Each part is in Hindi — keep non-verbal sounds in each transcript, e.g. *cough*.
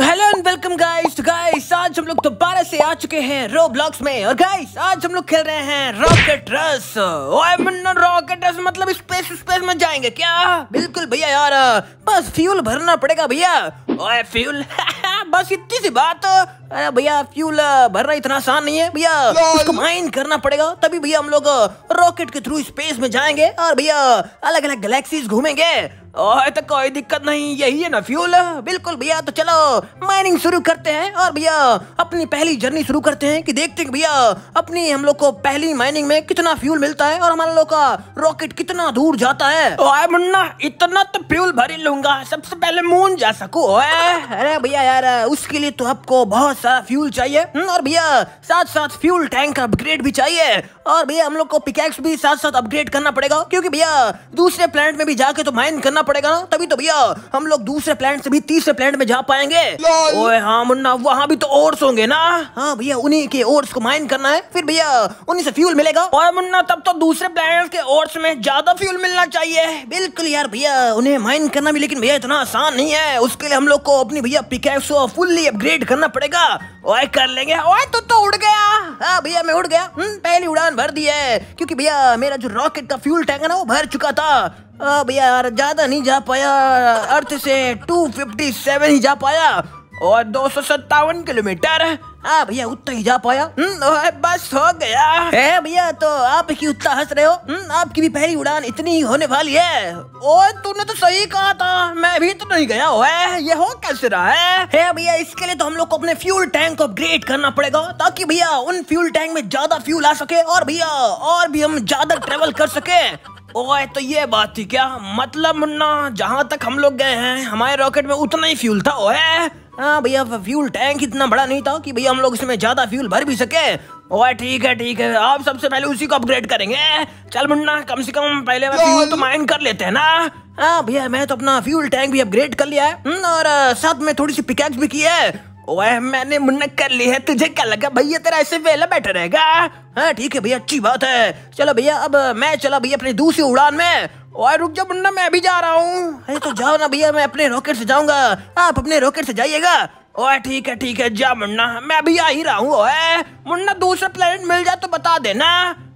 तो हेलो एंड वेलकम गाइस तो गाइस आज हम लोग दोबारा से आ चुके हैं रो ब्लॉक्स में और गाइस आज हम लोग खेल रहे हैं रॉकेट रस ओए मुन्ना रॉकेट रस मतलब स्पेस स्पेस में जाएंगे क्या बिल्कुल भैया यार बस फ्यूल भरना पड़ेगा भैया ओए oh, फ्यूल *laughs* बस इतनी सी बात अरे भैया फ्यूल भरना इतना आसान नहीं है भैया इसको माइन करना पड़ेगा तभी भैया हम लोग रॉकेट के थ्रू स्पेस में जाएंगे और भैया अलग अलग गैलेक्सीज घूमेंगे तो कोई दिक्कत नहीं यही है ना फ्यूल बिल्कुल भैया तो चलो माइनिंग शुरू करते हैं और भैया अपनी पहली जर्नी शुरू करते हैं कि देखते हैं भैया अपनी हम लोग को पहली माइनिंग में कितना फ्यूल मिलता है और हमारे लोग का रॉकेट कितना दूर जाता है ओए मुन्ना इतना तो फ्यूल भर लूंगा सबसे पहले मून जा सकू अरे भैया यार उसके लिए तो आपको बहुत सारा फ्यूल चाहिए हम्म, और भैया साथ साथ फ्यूल टैंक अपग्रेड भी चाहिए और भैया हम लोग को पिकैक्स भी साथ साथ अपग्रेड करना पड़ेगा क्योंकि भैया दूसरे प्लानट में भी जाके तो माइन करना करना पड़ेगा ना तभी तो भैया हम लोग दूसरे प्लेनेट से भी तीसरे प्लेनेट में जा पाएंगे ओए हाँ मुन्ना वहाँ भी तो ओर्स होंगे ना हाँ भैया उन्हीं के ओर्स को माइन करना है फिर भैया उन्हीं से फ्यूल मिलेगा और मुन्ना तब तो दूसरे प्लेनेट के ओर्स में ज्यादा फ्यूल मिलना चाहिए बिल्कुल यार भैया उन्हें माइन करना भी लेकिन भैया इतना आसान नहीं है उसके लिए हम लोग को अपनी भैया पिकैक्स को फुल्ली अपग्रेड करना पड़ेगा ओए कर लेंगे ओए तो तो उड़ गया हाँ भैया मैं उड़ गया हम्म, पहली उड़ान भर दी है क्योंकि भैया मेरा जो रॉकेट का फ्यूल टैंक है ना वो भर चुका था भैया यार ज़्यादा नहीं जा पाया अर्थ से 257 ही जा पाया और दो सौ सत्तावन किलोमीटर हाँ भैया उतना ही जा पाया हम्म, बस हो गया है भैया तो आप ही उतना हंस रहे हो हम्म, आपकी भी पहली उड़ान इतनी ही होने वाली है ओए तूने तो सही कहा था मैं भी तो नहीं गया हुआ ये हो कैसे रहा है है भैया इसके लिए तो हम लोग को अपने फ्यूल टैंक को अपग्रेड करना पड़ेगा ताकि भैया उन फ्यूल टैंक में ज्यादा फ्यूल आ सके और भैया और भी हम ज्यादा ट्रेवल कर सके ओए तो ये बात थी क्या मतलब मुन्ना जहाँ तक हम लोग गए हैं हमारे रॉकेट में उतना ही फ्यूल था ओए हाँ भैया फ्यूल टैंक इतना बड़ा नहीं था कि भैया हम लोग इसमें ज़्यादा फ्यूल भर भी सके ओए ठीक है ठीक है आप सबसे पहले उसी को अपग्रेड करेंगे चल मुन्ना कम से कम पहले फ्यूल तो माइंड कर लेते हैं ना हाँ भैया मैं तो अपना फ्यूल टैंक भी अपग्रेड कर लिया है हम्म, और साथ में थोड़ी सी पिकैक्स भी की है ओए मैंने मुन्नत कर ली है तुझे क्या लगा भैया तेरा ऐसे वेला बैठा रहेगा हाँ ठीक है भैया अच्छी बात है चलो भैया अब मैं चला भैया अपनी दूसरी उड़ान में ओए रुक जाओ मुन्ना मैं भी जा रहा हूँ अरे तो जाओ ना भैया मैं अपने रॉकेट से जाऊंगा आप अपने रॉकेट से जाइएगा ओए ठीक है ठीक है जा मुन्ना मैं भी आ ही रहा हूँ ओए मुन्ना दूसरा प्लेनेट मिल जाए तो बता देना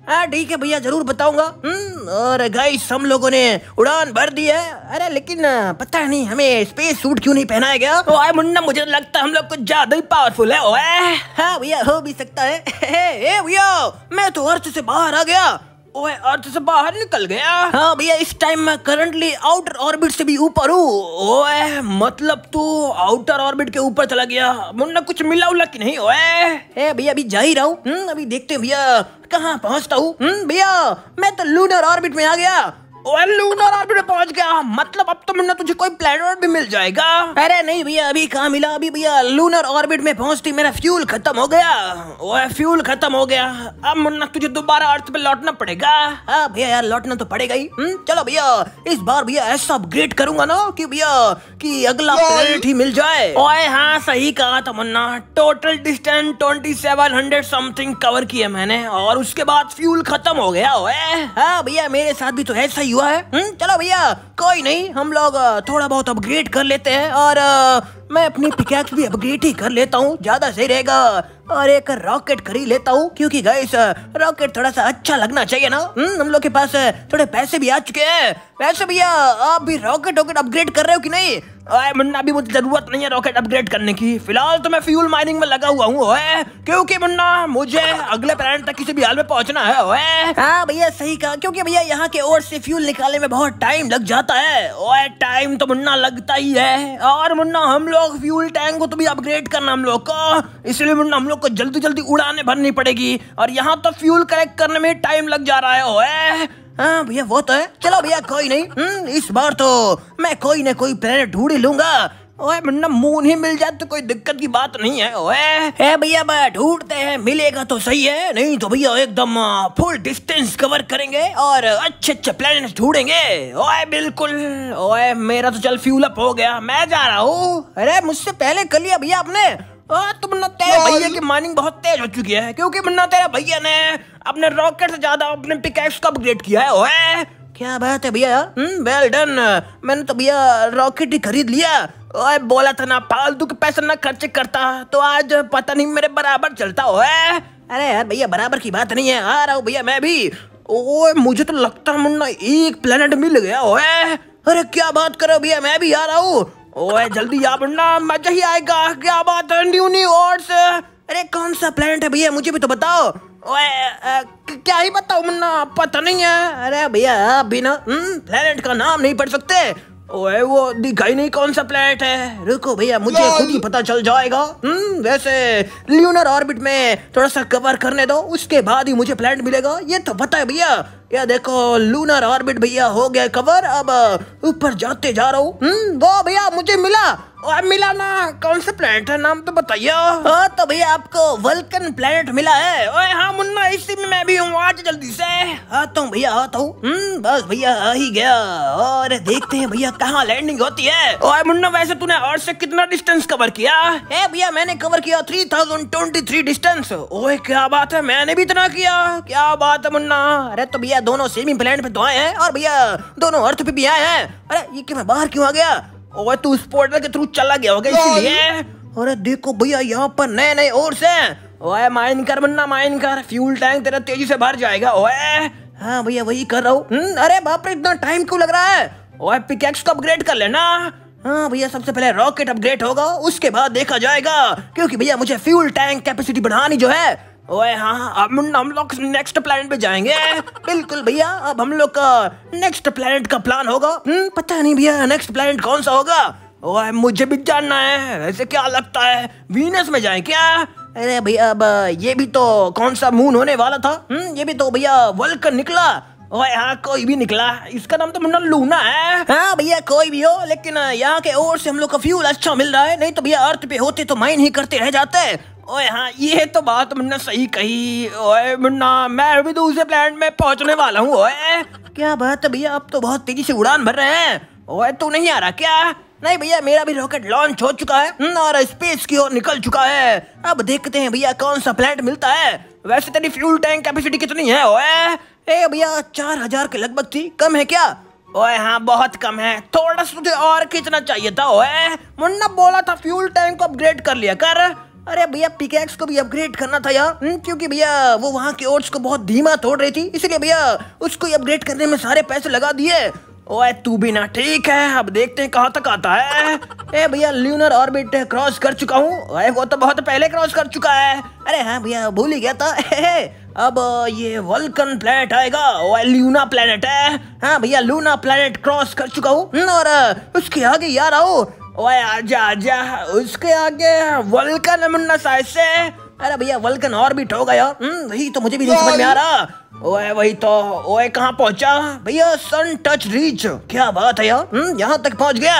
हाँ, ठीक है भैया जरूर बताऊंगा हम्म, और गाइस हम लोगों ने उड़ान भर दी है अरे लेकिन पता नहीं हमें स्पेस सूट क्यों नहीं पहनाया गया आए मुन्ना मुझे लगता है हम लोग कुछ ज्यादा ही पावरफुल है ओए हाँ भैया हो भी सकता है ए *laughs* ए, मैं तो अर्थ से बाहर आ गया ओए अर्थ से बाहर निकल गया हाँ भैया इस टाइम मैं करंटली आउटर ऑर्बिट से भी ऊपर हूँ ओए मतलब तू आउटर ऑर्बिट के ऊपर चला गया मुन्ना कुछ मिला उला की नहीं ओए ए भैया अभी जा ही रहा हूँ हम्म, अभी देखते भैया कहाँ पहुँचता हूँ हम्म, भैया मैं तो लूनर ऑर्बिट में आ गया लूनर ऑर्बिट पे पहुंच गया मतलब अब तो मैंने तुझे कोई प्लेनेट भी मिल जाएगा अरे नहीं भैया अभी कहा मिला अभी भैया लूनर ऑर्बिट में पहुंचती मेरा फ्यूल खत्म हो गया वो फ्यूल खत्म हो गया अब मुन्ना तुझे दोबारा अर्थ पे लौटना पड़ेगा हाँ भैया यार लौटना तो पड़ेगा ही हम्म, चलो भैया इस बार भैया ऐसा अपग्रेड करूंगा ना कि भैया कि अगला प्लेनेट ही मिल जाए ओए हाँ सही कहा था Munna total distance twenty seven hundred something cover किया मैंने और उसके बाद फ्यूल खत्म हो गया हाँ भैया मेरे साथ भी तो ऐसा ही युवा है हुँ? हम्म, चलो भैया कोई नहीं हम लोग थोड़ा बहुत अपग्रेड कर लेते हैं और मैं अपनी पिकैक्स भी अपग्रेड ही कर लेता हूँ ज्यादा सही रहेगा और एक रॉकेट खरीद लेता हूँ क्योंकि गाइस रॉकेट थोड़ा सा अच्छा लगना चाहिए ना हम्म, हम लोग के पास थोड़े पैसे भी आ चुके हैं पैसे भैया आप भी रॉकेट वॉकेट अपग्रेड कर रहे हो कि नहीं आए मुन्ना अभी मुझे जरूरत नहीं है रॉकेट अपग्रेड करने की फिलहाल तो मैं फ्यूल माइनिंग में लगा हुआ हूँ क्योंकि मुन्ना मुझे अगले प्लान तक किसी भी हाल में पहुँचना है हाँ भैया सही कहा क्योंकि भैया यहाँ के ओर से फ्यूल निकालने में बहुत टाइम लग जाता है टाइम तो मुन्ना लगता ही है और मुन्ना हम लोग लोग फ्यूल टैंक को तो भी अपग्रेड करना हम लोग को इसलिए हम लोग को जल्दी जल्दी उड़ाने भरनी पड़ेगी और यहाँ तो फ्यूल कलेक्ट करने में टाइम लग जा रहा है ओए हाँ भैया वो तो है चलो भैया कोई नहीं हम्म, इस बार तो मैं कोई ना कोई प्लेनेट ढूंढ लूंगा ओए मुन्ना मून ही मिल जाए तो कोई दिक्कत की बात नहीं है ओए ए भैया भाई ढूंढते हैं मिलेगा तो सही है नहीं तो भैया एकदम फुल डिस्टेंस कवर करेंगे और अच्छे अच्छे प्लेनेट ढूंढेंगे ओए बिल्कुल ओए मेरा तो चल फ्यूल अप हो गया मैं जा रहा हूँ अरे मुझसे पहले कर लिया भैया आपने तुम ना तेरे भैया की माइनिंग बहुत तेज हो चुकी है क्योंकि मुन्ना तेरा भैया ने अपने रॉकेट से ज्यादा अपने पिकैक्स का अपग्रेड किया है ओए क्या बात है भैया वेल हम्म, डन मैंने तो भैया रॉकेट ही खरीद लिया ओए बोला था ना फालतू के पैसा ना खर्च करता तो आज पता नहीं मेरे बराबर चलता हो है अरे यार भैया बराबर की बात नहीं है आ रहा हूँ भैया मैं भी ओए मुझे तो लगता मुन्ना एक प्लेनेट मिल गया हो है अरे क्या बात करो भैया मैं भी आ रहा हूँ ओए जल्दी आ मुन्ना मजा ही आएगा क्या बात है न्यू न्यू न्यूनिवर्स अरे कौन सा प्लेनेट है भैया मुझे भी तो बताओ ओए आ, क्या ही बताओ मुन्ना पता नहीं है अरे भैया आप भी ना प्लेनेट का नाम नहीं पढ़ सकते ओए वो दिखाई नहीं कौन सा प्लेनेट है रुको भैया मुझे खुद ही पता चल जाएगा हम्म वैसे ल्यूनर ऑर्बिट में थोड़ा सा कवर करने दो उसके बाद ही मुझे प्लेनेट मिलेगा ये तो पता है भैया ये देखो लूनर ऑर्बिट भैया हो गया कवर अब ऊपर जाते जा रहा हूँ हम्म, वो भैया मुझे मिला और मिला ना कौन सा प्लेनेट है नाम तो बताइए हाँ तो भैया आपको वल्कन प्लेनेट मिला है ओए हाँ मुन्ना इसी में मैं भी हूँ आज जल्दी से आता भैया आता हूँ हम्म, बस भैया आ ही गया और देखते हैं भैया कहाँ लैंडिंग होती है ओए मुन्ना वैसे तूने और से कितना डिस्टेंस कवर किया है भैया मैंने कवर किया three thousand twenty three distance ओए क्या बात है मैंने भी इतना किया क्या बात है मुन्ना अरे तो भैया दोनों सेमी प्लेनेट पे तो आए हैं और भैया दोनों अर्थ पे भी आए हैं अरे ये क्या मैं बाहर क्यों आ गया ओए तू इस पोर्टल के थ्रू चला गया होगा इसलिए अरे देखो भैया यहाँ पर नए नए और से ओए माइन कर बनना माइन कर फ्यूल टैंक तेरा तेजी से भर जाएगा ओए हाँ भैया वही कर रहा हूँ हम्म, अरे बाप रे इतना टाइम क्यों लग रहा है ओए पिकेक्स को अपग्रेड कर लेना हाँ भैया सबसे पहले रॉकेट अपग्रेड होगा उसके बाद देखा जाएगा क्योंकि भैया मुझे फ्यूल टैंक कैपेसिटी बढ़ानी जो है ओए हाँ अब हम लोग नेक्स्ट प्लेनेट पे जाएंगे बिल्कुल भैया अब हम लोग का नेक्स्ट प्लान का प्लान होगा हुँ? हम्म, पता नहीं भैया नेक्स्ट प्लेनेट कौन सा होगा ओए मुझे भी जानना है ऐसे क्या लगता है वीनस में जाएं क्या अरे भैया अब ये भी तो कौन सा मून होने वाला था हुँ? हम्म, ये भी तो भैया वर्ल्ड निकला ओए हाँ कोई भी निकला इसका नाम तो मुन्ना लूना है हाँ भैया कोई भी हो लेकिन यहाँ के ओर से हम लोग का फ्यूल अच्छा मिल रहा है नहीं तो भैया अर्थ पे होते तो माइन ही करते रह जाते ओए हाँ ये तो बात मुन्ना सही कही ओए मुन्ना मैं भी दूसरे प्लान में पहुंचने वाला हूँ ओए क्या बात है भैया आप तो बहुत तेजी से उड़ान भर रहे हैं ओए तू नहीं आ रहा क्या नहीं भैया मेरा भी रॉकेट लॉन्च हो चुका है हम्म, और स्पेस की ओर निकल चुका है अब देखते हैं भैया कौन सा प्लांट मिलता है वैसे तेरी फ्यूल टैंक कैपेसिटी कितनी है ओए ए भैया चार हजार के लगभग थी कम है क्या ओए हाँ बहुत कम है थोड़ा सा तुझे और खींचना चाहिए था ओए मुन्ना बोला था फ्यूल टैंक को अपग्रेड कर लिया कर अरे भैया पिकेक्स को भी अपग्रेड करना था यार हम्म, क्योंकि भैया वो वहाँ के ओट्स को बहुत धीमा तोड़ रही थी इसलिए भैया उसको अपग्रेड करने में सारे पैसे लगा दिए ओए तू भी ना ठीक है अब देखते हैं कहाँ तक आता है ए भैया ल्यूनर ऑर्बिट क्रॉस कर चुका हूँ वो तो बहुत पहले क्रॉस कर चुका है अरे हाँ भैया भूल ही गया था *laughs* अब ये वल्कन प्लेनेट आएगा और ल्यूना प्लेनेट है हाँ भैया लूना प्लेनेट क्रॉस कर चुका हूँ हम्म, और उसके आगे यार आओ ओए आजा आजा उसके आगे वल्कन मुन्ना साइज से अरे भैया वल्कन और भी ठोगा यार हम्म, वही तो मुझे भी नहीं समझ में आ रहा ओए वही तो ओए कहाँ पहुंचा भैया सन टच रीच क्या बात है यार हम्म, यहाँ तक पहुंच गया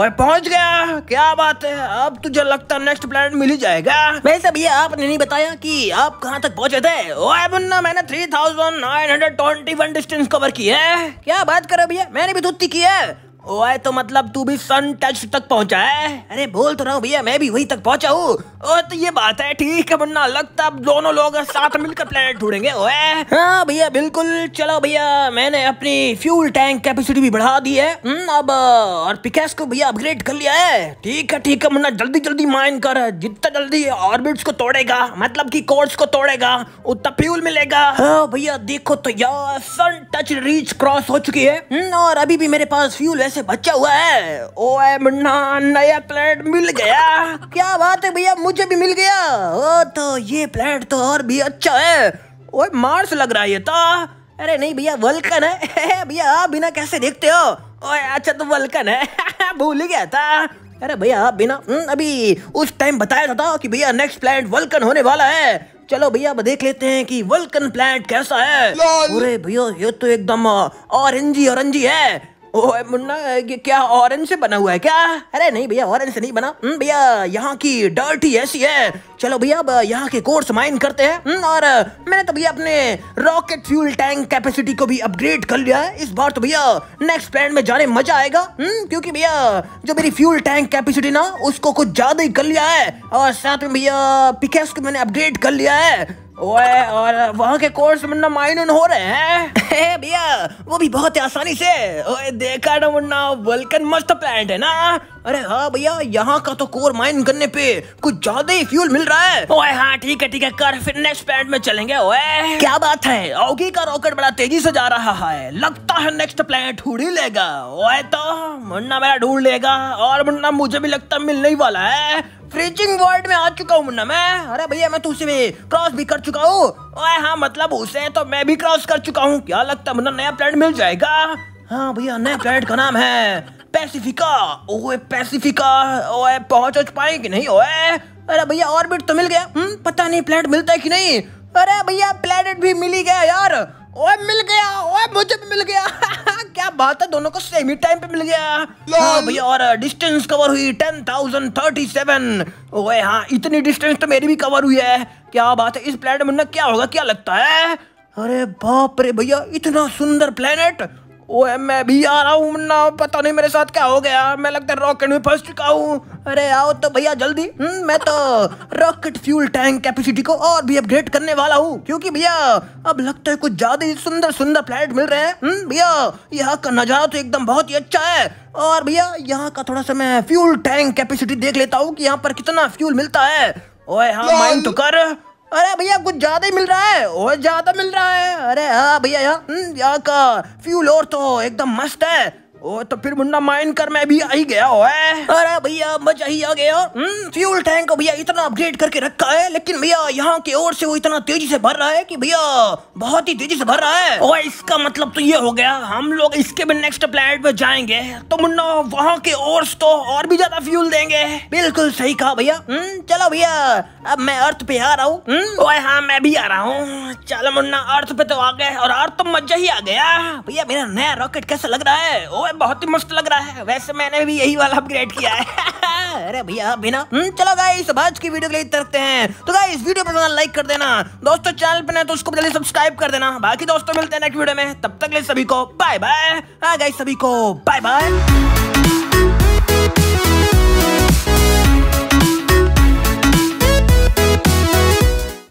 ओए पहुंच गया क्या बात है अब तुझे लगता है नेक्स्ट प्लान मिल ही जाएगा वैसे भैया आपने नहीं बताया कि आप कहाँ तक पहुंचे थे ओए मुन्ना मैंने three thousand nine hundred twenty one distance cover की है क्या बात करो भैया मैंने भी धुत्ती की है ओए तो मतलब तू भी सन टच तक पहुंचा है अरे बोल तो रहा हूँ भैया मैं भी वहीं तक पहुंचा हूँ ओ तो ये बात है ठीक है वरना लगता अब दोनों लोग साथ मिलकर प्लेनेट ढूंढेंगे ओए हाँ भैया बिल्कुल चलो भैया मैंने अपनी फ्यूल टैंक कैपेसिटी भी बढ़ा दी है हम्म, अब और पिकैस को भैया अपग्रेड कर लिया है ठीक है ठीक है वरना जल्दी जल्दी माइन कर जितना जल्दी ऑर्बिट्स को तोड़ेगा मतलब की कोर्स को तोड़ेगा उतना फ्यूल मिलेगा हाँ भैया देखो तो यार सन टच रीच क्रॉस हो चुकी है हम्म, और अभी भी मेरे पास फ्यूल है से बचा हुआ है ओ मुन्ना नया प्लेट मिल गया क्या बात है भैया मुझे भी मिल गया ओ तो ये प्लेट तो और भी अच्छा है ओए मार्स लग रहा है ये तो अरे नहीं भैया वल्कन है *laughs* भैया आप बिना कैसे देखते हो ओए अच्छा तो वल्कन है *laughs* भूल गया था अरे भैया आप बिना हम्म, अभी उस टाइम बताया था था कि भैया नेक्स्ट प्लेट वल्कन होने वाला है चलो भैया अब देख लेते हैं कि वल्कन प्लांट कैसा है अरे भैया ये तो एकदम ऑरेंजी ऑरेंजी है ओए मुन्ना ये क्या ऑरेंज से बना हुआ है क्या अरे नहीं भैया ऑरेंज से नहीं बना हम्म, भैया यहाँ की डर्टी ऐसी है चलो भैया अब यहाँ के कोर्स माइन करते हैं हम्म, और मैंने तो भैया अपने रॉकेट फ्यूल टैंक कैपेसिटी को भी अपग्रेड कर लिया है इस बार तो भैया नेक्स्ट प्लान में जाने मजा आएगा हम्म, क्योंकि भैया जो मेरी फ्यूल टैंक कैपेसिटी ना उसको कुछ ज्यादा ही कर लिया है और साथ में भैया पिकेस को मैंने अपग्रेड कर लिया है ओए और वहाँ के कोर्स मुन्ना माइन हो रहे हैं *laughs* भैया वो भी बहुत आसानी से ओए देखा ना मुन्ना वल्कन मस्त प्लांट है ना अरे हाँ भैया यहाँ का तो कोर माइन करने पे कुछ ज्यादा ही फ्यूल मिल रहा है ओए हाँ ठीक है ठीक है कर फिर नेक्स्ट प्लांट में चलेंगे ओए क्या बात है औगी का रॉकेट बड़ा तेजी से जा रहा है लगता है नेक्स्ट प्लान ढूंढ ही लेगा ओए तो मुन्ना मेरा ढूंढ लेगा और मुन्ना मुझे भी लगता है मिलने ही वाला है फ्रीजिंग वर्ल्ड में आ चुका हूँ मुन्ना मैं अरे भैया मैं तो उसे भी क्रॉस भी कर चुका हूँ ओए हाँ मतलब उसे तो मैं भी क्रॉस कर चुका हूँ क्या लगता है मुन्ना नया प्लांट मिल जाएगा हाँ भैया नया प्लांट का नाम है पैसिफिका ओए पैसिफिका ओए पहुंच तो पाए कि नहीं ओए अरे भैया ऑर्बिट तो मिल गया हम हम्म, पता नहीं प्लेनेट मिलता है कि नहीं अरे भैया प्लेनेट भी मिल ही गया यार ओए मिल गया ओए मुझे भी मिल गया *laughs* क्या बात है दोनों को सेम ही टाइम पे मिल गया हाँ भैया और डिस्टेंस कवर हुई टेन थाउजेंड थर्टी सेवन ओए हाँ इतनी डिस्टेंस तो मेरी भी कवर हुई है क्या बात है इस प्लेनेट में क्या होगा क्या लगता है अरे बाप रे भैया इतना सुंदर प्लेनेट ओए मैं भी आ रहा हूँ ना पता नहीं मेरे साथ क्या हो गया मैं लगता है रॉकेट में फंस चुका हूँ अरे आओ तो भैया जल्दी हुँ? हम्म, मैं तो रॉकेट फ्यूल टैंक कैपेसिटी को और भी अपग्रेड करने वाला हूँ क्योंकि भैया अब लगता है कुछ ज्यादा ही सुंदर सुंदर फ्लैट मिल रहे हैं हम्म, भैया यहाँ का नज़ारा तो एकदम बहुत ही अच्छा है और भैया यहाँ का थोड़ा सा मैं फ्यूल टैंक कैपेसिटी देख लेता हूँ कि यहाँ पर कितना फ्यूल मिलता है ओए हाँ माइंड तो कर अरे भैया कुछ ज़्यादा ही मिल रहा है और ज़्यादा मिल रहा है अरे हाँ भैया यहाँ हम्म, यहाँ का फ्यूल और तो एकदम मस्त है ओ तो फिर मुन्ना माइन कर मैं भी आई गया ओए अरे भैया मजा ही आ गया फ्यूल हम्म? टैंक को भैया इतना अपग्रेड करके रखा है लेकिन भैया यहाँ की ओर से वो इतना तेजी से भर रहा है कि भैया बहुत ही तेजी से भर रहा है और इसका मतलब तो ये हो गया हम लोग इसके भी नेक्स्ट प्लेनेट पे जाएंगे तो मुन्ना वहाँ के और तो और भी ज्यादा फ्यूल देंगे बिल्कुल सही कहा भैया हम्म? चलो भैया अब मैं अर्थ पे आ रहा हूँ हम्म? हाँ मैं भी आ रहा हूँ चलो मुन्ना अर्थ पे तो आ गए और अर्थ तो मजा ही आ गया भैया मेरा नया रॉकेट कैसा लग रहा है ओए वाला बहुत ही मस्त लग रहा है वैसे मैंने भी यही वाला अपग्रेड किया है *laughs* अरे भैया बिना हम्म, चलो गाइस आज की वीडियो के लिए तरते हैं तो गाइस वीडियो पर लाइक कर देना दोस्तों चैनल पर ना तो उसको जल्दी सब्सक्राइब कर देना बाकी दोस्तों मिलते हैं नेक्स्ट वीडियो में तब तक लिए सभी को बाय बाय हाँ गाइस सभी को बाय बाय